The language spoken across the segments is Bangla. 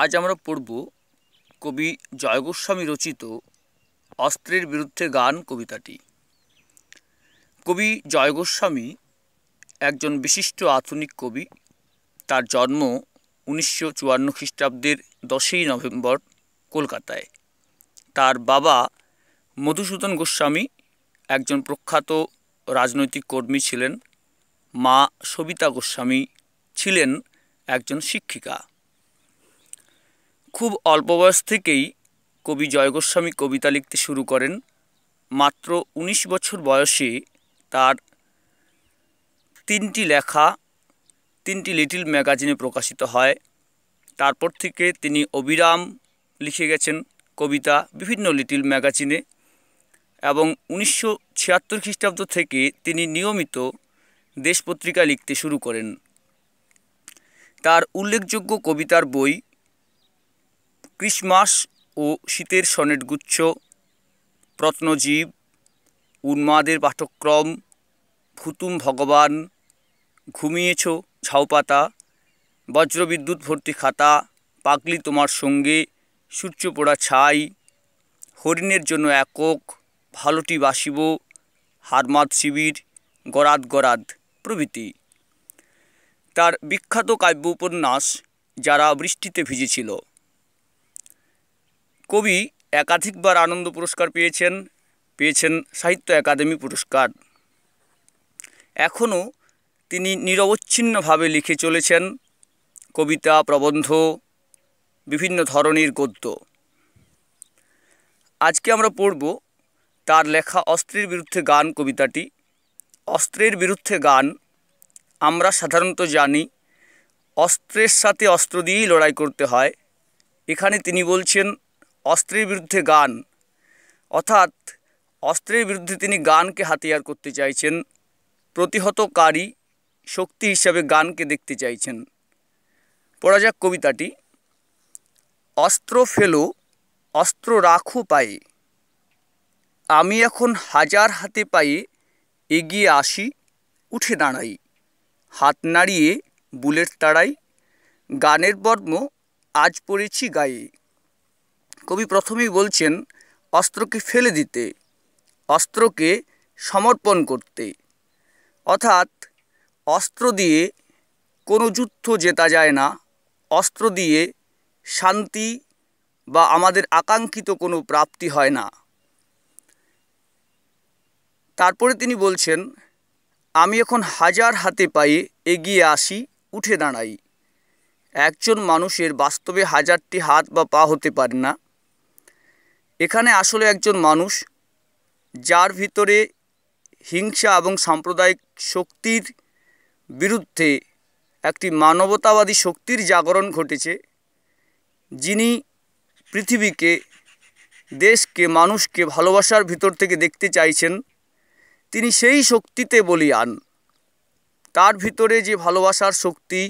আজ আমরা পড়ব কবি জয়গোস্বামী রচিত অস্ত্রের বিরুদ্ধে গান কবিতাটি কবি জয়গোস্বামী একজন বিশিষ্ট আধুনিক কবি তার জন্ম উনিশশো চুয়ান্ন খ্রিস্টাব্দের দশই নভেম্বর কলকাতায় তার বাবা মধুসূদন গোস্বামী একজন প্রখ্যাত রাজনৈতিক কর্মী ছিলেন মা সবিতা গোস্বামী ছিলেন একজন শিক্ষিকা খুব অল্প বয়স থেকেই কবি জয়গোস্বামী কবিতা লিখতে শুরু করেন মাত্র ১৯ বছর বয়সে তার তিনটি লেখা তিনটি লিটিল ম্যাগাজিনে প্রকাশিত হয় তারপর থেকে তিনি অবিরাম লিখে গেছেন কবিতা বিভিন্ন লিটিল ম্যাগাজিনে এবং উনিশশো ছিয়াত্তর খ্রিস্টাব্দ থেকে তিনি নিয়মিত দেশ পত্রিকা লিখতে শুরু করেন তার উল্লেখযোগ্য কবিতার বই ক্রিসমাস ও শীতের সনেটগুচ্ছ প্রত্নজীব উন্মাদের পাঠক্রম ফুতুম ভগবান ঘুমিয়েছ ঝাউপাতা বজ্রবিদ্যুৎ ভর্তি খাতা পাগলি তোমার সঙ্গে সূর্য পোড়া ছাই হরিণের জন্য একক ভালোটি বাসিব হারমাদ শিবির গরাদ গরাদ প্রভৃতি তার বিখ্যাত কাব্য উপন্যাস যারা বৃষ্টিতে ভিজেছিল কবি একাধিকবার আনন্দ পুরস্কার পেয়েছেন পেয়েছেন সাহিত্য একাডেমি পুরস্কার এখনও তিনি নিরবচ্ছিন্নভাবে লিখে চলেছেন কবিতা প্রবন্ধ বিভিন্ন ধরনের গদ্য আজকে আমরা পড়ব তার লেখা অস্ত্রের বিরুদ্ধে গান কবিতাটি অস্ত্রের বিরুদ্ধে গান আমরা সাধারণত জানি অস্ত্রের সাথে অস্ত্র দিয়েই লড়াই করতে হয় এখানে তিনি বলছেন অস্ত্রের বিরুদ্ধে গান অর্থাৎ অস্ত্রের বিরুদ্ধে তিনি গানকে হাতিয়ার করতে চাইছেন প্রতিহতকারী শক্তি হিসাবে গানকে দেখতে চাইছেন পড়া যাক কবিতাটি অস্ত্র ফেলো অস্ত্র রাখো পায়ে আমি এখন হাজার হাতে পায়ে এগিয়ে আসি উঠে দাঁড়াই হাত নাড়িয়ে বুলেট তাড়াই গানের বর্ম আজ পড়েছি গায়ে কবি প্রথমেই বলছেন অস্ত্রকে ফেলে দিতে অস্ত্রকে সমর্পণ করতে অর্থাৎ অস্ত্র দিয়ে কোনো যুদ্ধ জেতা যায় না অস্ত্র দিয়ে শান্তি বা আমাদের আকাঙ্ক্ষিত কোনো প্রাপ্তি হয় না তারপরে তিনি বলছেন আমি এখন হাজার হাতে পায়ে এগিয়ে আসি উঠে দাঁড়াই একজন মানুষের বাস্তবে হাজারটি হাত বা পা হতে পারে না এখানে আসলে একজন মানুষ যার ভিতরে হিংসা এবং সাম্প্রদায়িক শক্তির বিরুদ্ধে একটি মানবতাবাদী শক্তির জাগরণ ঘটেছে যিনি পৃথিবীকে দেশকে মানুষকে ভালোবাসার ভিতর থেকে দেখতে চাইছেন তিনি সেই শক্তিতে বলিয়ান তার ভিতরে যে ভালোবাসার শক্তি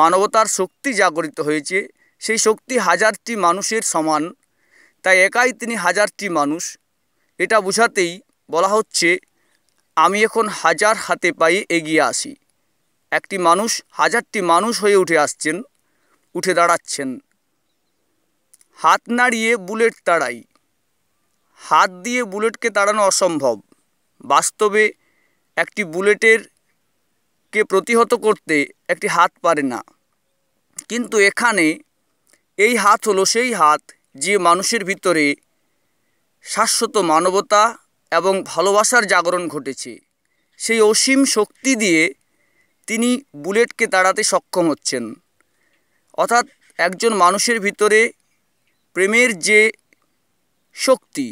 মানবতার শক্তি জাগরিত হয়েছে সেই শক্তি হাজারটি মানুষের সমান তাই একাই তিনি হাজারটি মানুষ এটা বোঝাতেই বলা হচ্ছে আমি এখন হাজার হাতে পায়ে এগিয়ে আসি একটি মানুষ হাজারটি মানুষ হয়ে উঠে আসছেন উঠে দাঁড়াচ্ছেন হাত নাড়িয়ে বুলেট তাড়াই হাত দিয়ে বুলেটকে তাড়ানো অসম্ভব বাস্তবে একটি বুলেটের কে প্রতিহত করতে একটি হাত পারে না কিন্তু এখানে এই হাত হলো সেই হাত যে মানুষের ভিতরে শাশ্বত মানবতা এবং ভালোবাসার জাগরণ ঘটেছে সেই অসীম শক্তি দিয়ে তিনি বুলেটকে তাড়াতে সক্ষম হচ্ছেন অর্থাৎ একজন মানুষের ভিতরে প্রেমের যে শক্তি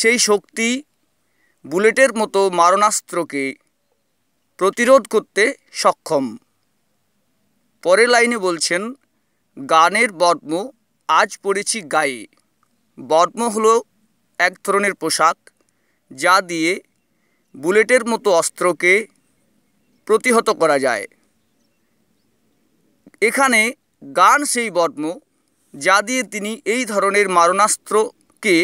সেই শক্তি বুলেটের মতো মারণাস্ত্রকে প্রতিরোধ করতে সক্ষম পরের লাইনে বলছেন গানের বর্ম আজ পড়েছি গায়ে বর্ম হলো এক ধরনের পোশাক যা দিয়ে বুলেটের মতো অস্ত্রকে প্রতিহত করা যায় এখানে গান সেই বর্ম যা দিয়ে তিনি এই ধরনের মারণাস্ত্রকে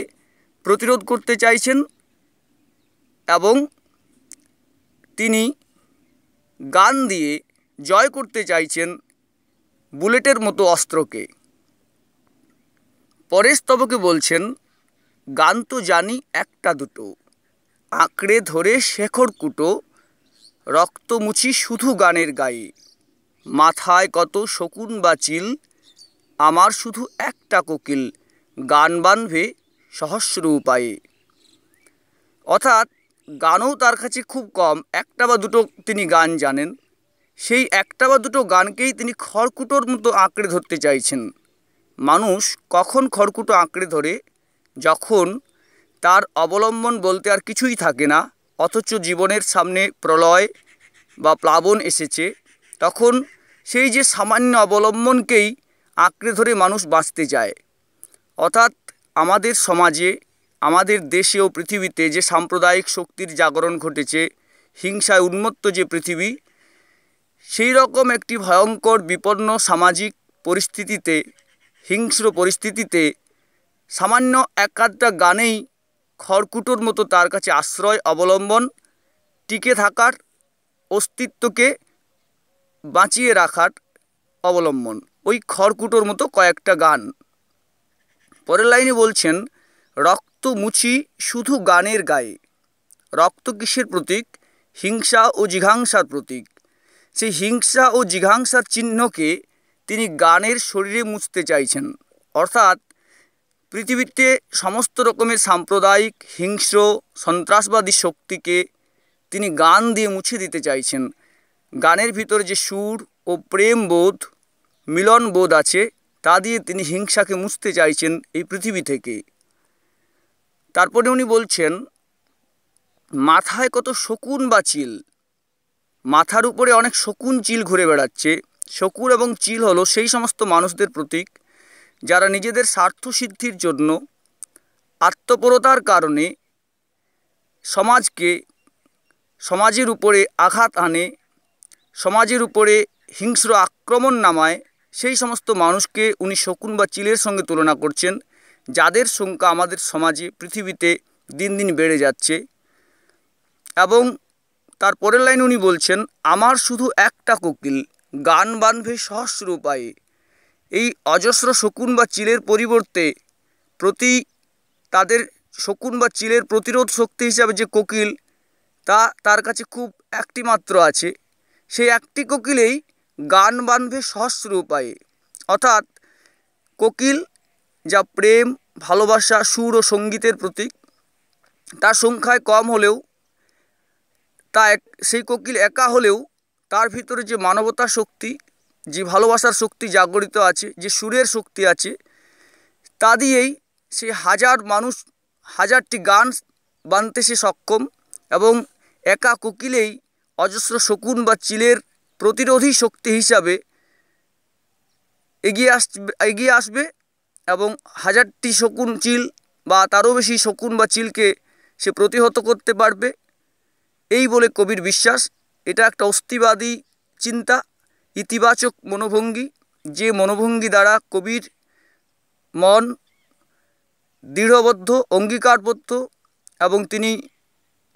প্রতিরোধ করতে চাইছেন এবং তিনি গান দিয়ে জয় করতে চাইছেন বুলেটের মতো অস্ত্রকে পরেশ তবকে বলছেন গান তো জানি একটা দুটো আঁকড়ে ধরে শেখর কুটো রক্ত মুছি শুধু গানের গায়ে মাথায় কত শকুন বা চিল আমার শুধু একটা কোকিল গান বাঁধবে সহস্র উপায়ে অর্থাৎ গানও তার কাছে খুব কম একটা বা দুটো তিনি গান জানেন সেই একটা বা দুটো গানকেই তিনি খড়কুটোর মতো আঁকড়ে ধরতে চাইছেন মানুষ কখন খড়কুটো আঁকড়ে ধরে যখন তার অবলম্বন বলতে আর কিছুই থাকে না অথচ জীবনের সামনে প্রলয় বা প্লাবন এসেছে তখন সেই যে সামান্য অবলম্বনকেই আঁকড়ে ধরে মানুষ বাঁচতে যায় অর্থাৎ আমাদের সমাজে আমাদের দেশে ও পৃথিবীতে যে সাম্প্রদায়িক শক্তির জাগরণ ঘটেছে হিংসায় উন্মত্ত যে পৃথিবী সেই রকম একটি ভয়ঙ্কর বিপন্ন সামাজিক পরিস্থিতিতে হিংস্র পরিস্থিতিতে সামান্য এক আধটা গানেই খড়কুটোর মতো তার কাছে আশ্রয় অবলম্বন টিকে থাকার অস্তিত্বকে বাঁচিয়ে রাখার অবলম্বন ওই খড়কুটোর মতো কয়েকটা গান পরের লাইনে বলছেন রক্ত মুছি শুধু গানের গায়ে রক্ত কিসের প্রতীক হিংসা ও জিঘাংসার প্রতীক সেই হিংসা ও জিঘাংসার চিহ্নকে তিনি গানের শরীরে মুছতে চাইছেন অর্থাৎ পৃথিবীতে সমস্ত রকমের সাম্প্রদায়িক হিংস্র সন্ত্রাসবাদী শক্তিকে তিনি গান দিয়ে মুছে দিতে চাইছেন গানের ভিতর যে সুর ও প্রেম বোধ মিলন বোধ আছে তা দিয়ে তিনি হিংসাকে মুছতে চাইছেন এই পৃথিবী থেকে তারপরে উনি বলছেন মাথায় কত শকুন বা চিল মাথার উপরে অনেক শকুন চিল ঘুরে বেড়াচ্ছে শকুর এবং চিল হলো সেই সমস্ত মানুষদের প্রতীক যারা নিজেদের স্বার্থ সিদ্ধির জন্য আত্মপরতার কারণে সমাজকে সমাজের উপরে আঘাত আনে সমাজের উপরে হিংস্র আক্রমণ নামায় সেই সমস্ত মানুষকে উনি শকুন বা চিলের সঙ্গে তুলনা করছেন যাদের সংখ্যা আমাদের সমাজে পৃথিবীতে দিন দিন বেড়ে যাচ্ছে এবং তার পরের লাইন উনি বলছেন আমার শুধু একটা কোকিল গান বাঁধবে সহস্র উপায়ে এই অজস্র শকুন বা চিলের পরিবর্তে প্রতি তাদের শকুন বা চিলের প্রতিরোধ শক্তি হিসাবে যে কোকিল তা তার কাছে খুব একটি মাত্র আছে সেই একটি কোকিলেই গান বাঁধবে সহস্র উপায়ে অর্থাৎ কোকিল যা প্রেম ভালোবাসা সুর ও সঙ্গীতের প্রতীক তার সংখ্যায় কম হলেও তা এক সেই কোকিল একা হলেও তার ভিতরে যে মানবতা শক্তি যে ভালোবাসার শক্তি জাগরিত আছে যে সুরের শক্তি আছে তা দিয়েই সে হাজার মানুষ হাজারটি গান বানতে সে সক্ষম এবং একা কোকিলেই অজস্র শকুন বা চিলের প্রতিরোধী শক্তি হিসাবে এগিয়ে আস এগিয়ে আসবে এবং হাজারটি শকুন চিল বা তারও বেশি শকুন বা চিলকে সে প্রতিহত করতে পারবে এই বলে কবির বিশ্বাস এটা একটা অস্থিবাদী চিন্তা ইতিবাচক মনোভঙ্গি যে মনোভঙ্গি দ্বারা কবির মন দৃঢ়বদ্ধ অঙ্গীকারবদ্ধ এবং তিনি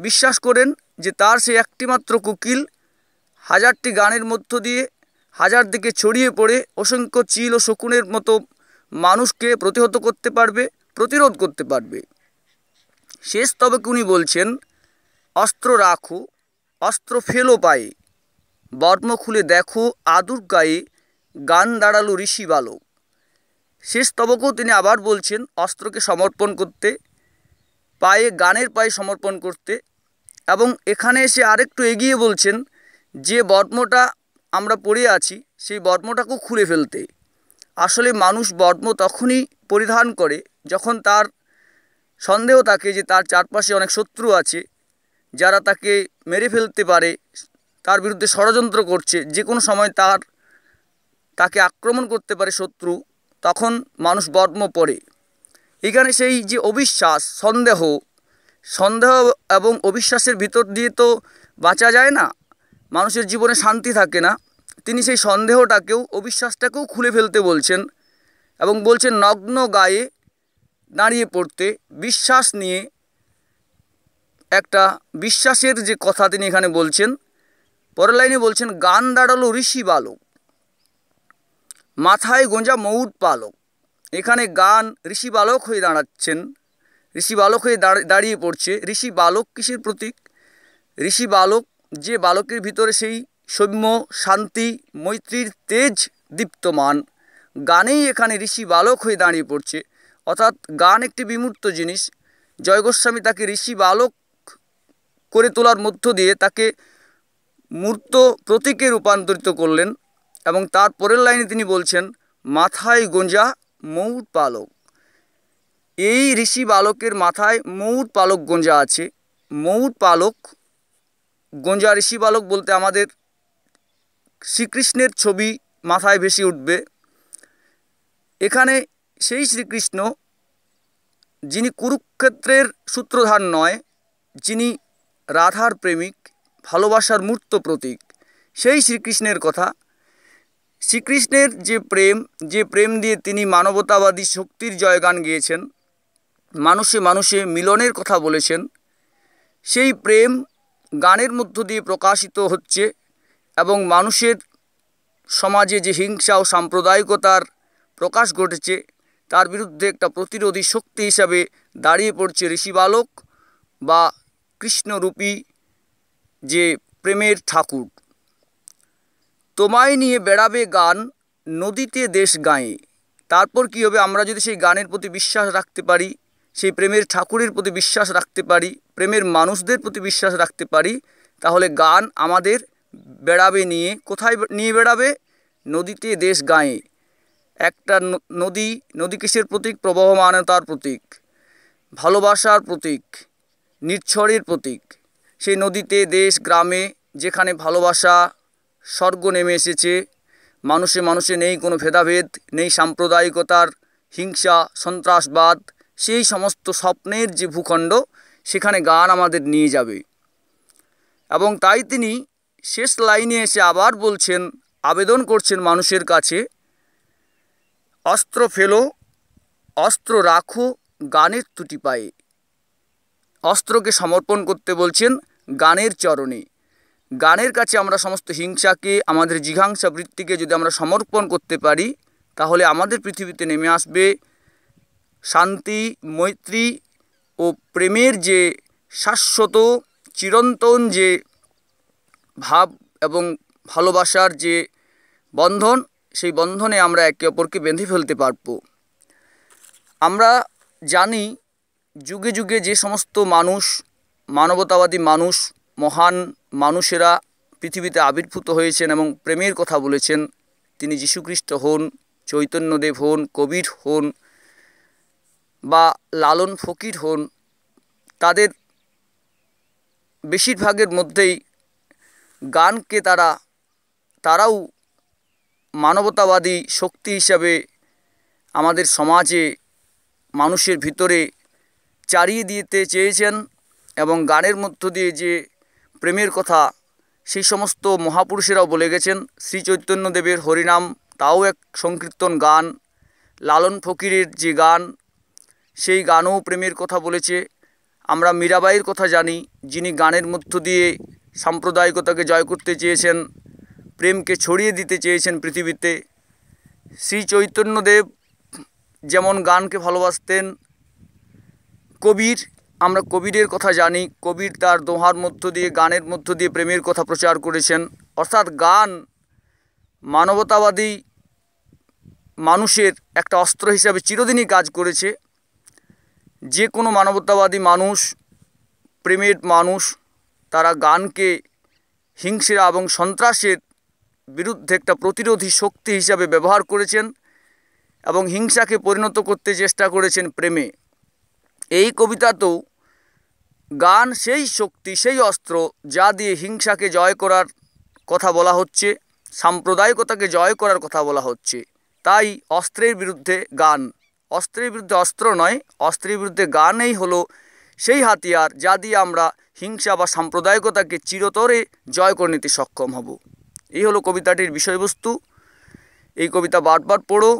বিশ্বাস করেন যে তার সে একটিমাত্র কুকিল হাজারটি গানের মধ্য দিয়ে হাজার দিকে ছড়িয়ে পড়ে অসংখ্য চিল ও শকুনের মতো মানুষকে প্রতিহত করতে পারবে প্রতিরোধ করতে পারবে শেষ তবে উনি বলছেন অস্ত্র রাখু অস্ত্র ফেলো পায়ে বর্ম খুলে দেখো আদুর গায়ে গান দাঁড়ালো ঋষি বালক শেষ তবকেও তিনি আবার বলছেন অস্ত্রকে সমর্পণ করতে পায়ে গানের পায়ে সমর্পণ করতে এবং এখানে এসে আরেকটু এগিয়ে বলছেন যে বর্মটা আমরা পড়ে আছি সেই বর্মটাকেও খুলে ফেলতে আসলে মানুষ বর্ম তখনই পরিধান করে যখন তার সন্দেহ থাকে যে তার চারপাশে অনেক শত্রু আছে যারা তাকে মেরে ফেলতে পারে তার বিরুদ্ধে ষড়যন্ত্র করছে যে কোনো সময় তার তাকে আক্রমণ করতে পারে শত্রু তখন মানুষ বর্ম পড়ে এখানে সেই যে অবিশ্বাস সন্দেহ সন্দেহ এবং অবিশ্বাসের ভিতর দিয়ে তো বাঁচা যায় না মানুষের জীবনে শান্তি থাকে না তিনি সেই সন্দেহটাকেও অবিশ্বাসটাকেও খুলে ফেলতে বলছেন এবং বলছেন নগ্ন গায়ে দাঁড়িয়ে পড়তে বিশ্বাস নিয়ে একটা বিশ্বাসের যে কথা তিনি এখানে বলছেন পরের লাইনে বলছেন গান দাঁড়ালো ঋষি বালক মাথায় গোঁজা মৌট পালক এখানে গান ঋষি বালক হয়ে দাঁড়াচ্ছেন ঋষি বালক হয়ে দাঁড়িয়ে পড়ছে ঋষি বালক কিসের প্রতীক ঋষি বালক যে বালকের ভিতরে সেই সৌম্য শান্তি মৈত্রীর তেজ দীপ্তমান গানেই এখানে ঋষি বালক হয়ে দাঁড়িয়ে পড়ছে অর্থাৎ গান একটি বিমূর্ত জিনিস জয়গোস্বামী তাকে ঋষি বালক করে তোলার মধ্য দিয়ে তাকে মূর্ত প্রতীকে রূপান্তরিত করলেন এবং তার পরের লাইনে তিনি বলছেন মাথায় গঞ্জা মৌর পালক এই ঋষি বালকের মাথায় মৌর পালক গঞ্জা আছে মৌর পালক গঞ্জা ঋষি বালক বলতে আমাদের শ্রীকৃষ্ণের ছবি মাথায় ভেসে উঠবে এখানে সেই শ্রীকৃষ্ণ যিনি কুরুক্ষেত্রের সূত্রধার নয় যিনি রাধার প্রেমিক ভালোবাসার মূর্ত প্রতীক সেই শ্রীকৃষ্ণের কথা শ্রীকৃষ্ণের যে প্রেম যে প্রেম দিয়ে তিনি মানবতাবাদী শক্তির জয়গান গিয়েছেন মানুষে মানুষে মিলনের কথা বলেছেন সেই প্রেম গানের মধ্য দিয়ে প্রকাশিত হচ্ছে এবং মানুষের সমাজে যে হিংসা ও সাম্প্রদায়িকতার প্রকাশ ঘটেছে তার বিরুদ্ধে একটা প্রতিরোধী শক্তি হিসাবে দাঁড়িয়ে পড়ছে ঋষিবালক বা কৃষ্ণরূপী যে প্রেমের ঠাকুর তোমায় নিয়ে বেড়াবে গান নদীতে দেশ গায়ে তারপর কি হবে আমরা যদি সেই গানের প্রতি বিশ্বাস রাখতে পারি সেই প্রেমের ঠাকুরের প্রতি বিশ্বাস রাখতে পারি প্রেমের মানুষদের প্রতি বিশ্বাস রাখতে পারি তাহলে গান আমাদের বেড়াবে নিয়ে কোথায় নিয়ে বেড়াবে নদীতে দেশ গায়ে একটা নদী নদী কিসের প্রতীক প্রবাহমানতার প্রতীক ভালোবাসার প্রতীক নিচ্ছরের প্রতীক সেই নদীতে দেশ গ্রামে যেখানে ভালোবাসা স্বর্গ নেমে এসেছে মানুষে মানুষে নেই কোনো ভেদাভেদ নেই সাম্প্রদায়িকতার হিংসা সন্ত্রাসবাদ সেই সমস্ত স্বপ্নের যে ভূখণ্ড সেখানে গান আমাদের নিয়ে যাবে এবং তাই তিনি শেষ লাইনে এসে আবার বলছেন আবেদন করছেন মানুষের কাছে অস্ত্র ফেলো অস্ত্র রাখো গানের ত্রুটি পায়ে অস্ত্রকে সমর্পণ করতে বলছেন গানের চরণে গানের কাছে আমরা সমস্ত হিংসাকে আমাদের জিঘাংসা বৃত্তিকে যদি আমরা সমর্পণ করতে পারি তাহলে আমাদের পৃথিবীতে নেমে আসবে শান্তি মৈত্রী ও প্রেমের যে শাশ্বত চিরন্তন যে ভাব এবং ভালোবাসার যে বন্ধন সেই বন্ধনে আমরা একে অপরকে বেঁধে ফেলতে পারব আমরা জানি যুগে যুগে যে সমস্ত মানুষ মানবতাবাদী মানুষ মহান মানুষেরা পৃথিবীতে আবির্ভূত হয়েছেন এবং প্রেমের কথা বলেছেন তিনি যীশুখ্রিস্ট হন চৈতন্যদেব হন কবির হন বা লালন ফকির হন তাদের বেশিরভাগের মধ্যেই গানকে তারা তারাও মানবতাবাদী শক্তি হিসাবে আমাদের সমাজে মানুষের ভিতরে চারিয়ে দিতে চেয়েছেন এবং গানের মধ্য দিয়ে যে প্রেমের কথা সেই সমস্ত মহাপুরুষেরাও বলে গেছেন শ্রী চৈতন্যদেবের হরিনাম তাও এক সংকীর্তন গান লালন ফকিরের যে গান সেই গানও প্রেমের কথা বলেছে আমরা মীরাবাইয়ের কথা জানি যিনি গানের মধ্য দিয়ে সাম্প্রদায়িকতাকে জয় করতে চেয়েছেন প্রেমকে ছড়িয়ে দিতে চেয়েছেন পৃথিবীতে শ্রী চৈতন্যদেব যেমন গানকে ভালোবাসতেন কবির আমরা কবিরের কথা জানি কবির তার দোহার মধ্য দিয়ে গানের মধ্য দিয়ে প্রেমের কথা প্রচার করেছেন অর্থাৎ গান মানবতাবাদী মানুষের একটা অস্ত্র হিসাবে চিরদিনই কাজ করেছে যে কোনো মানবতাবাদী মানুষ প্রেমের মানুষ তারা গানকে হিংসা এবং সন্ত্রাসের বিরুদ্ধে একটা প্রতিরোধী শক্তি হিসাবে ব্যবহার করেছেন এবং হিংসাকে পরিণত করতে চেষ্টা করেছেন প্রেমে এই কবিতাতেও গান সেই শক্তি সেই অস্ত্র যা দিয়ে হিংসাকে জয় করার কথা বলা হচ্ছে সাম্প্রদায়িকতাকে জয় করার কথা বলা হচ্ছে তাই অস্ত্রের বিরুদ্ধে গান অস্ত্রের বিরুদ্ধে অস্ত্র নয় অস্ত্রের বিরুদ্ধে গানেই হলো সেই হাতিয়ার যা দিয়ে আমরা হিংসা বা সাম্প্রদায়িকতাকে চিরতরে জয় করে নিতে সক্ষম হব এই হলো কবিতাটির বিষয়বস্তু এই কবিতা বারবার পড়ো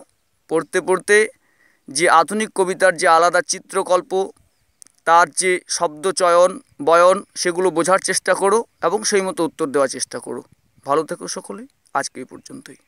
পড়তে পড়তে যে আধুনিক কবিতার যে আলাদা চিত্রকল্প তার যে শব্দচয়ন বয়ন সেগুলো বোঝার চেষ্টা করো এবং সেই মতো উত্তর দেওয়ার চেষ্টা করো ভালো থেকো সকলে আজকে এই পর্যন্তই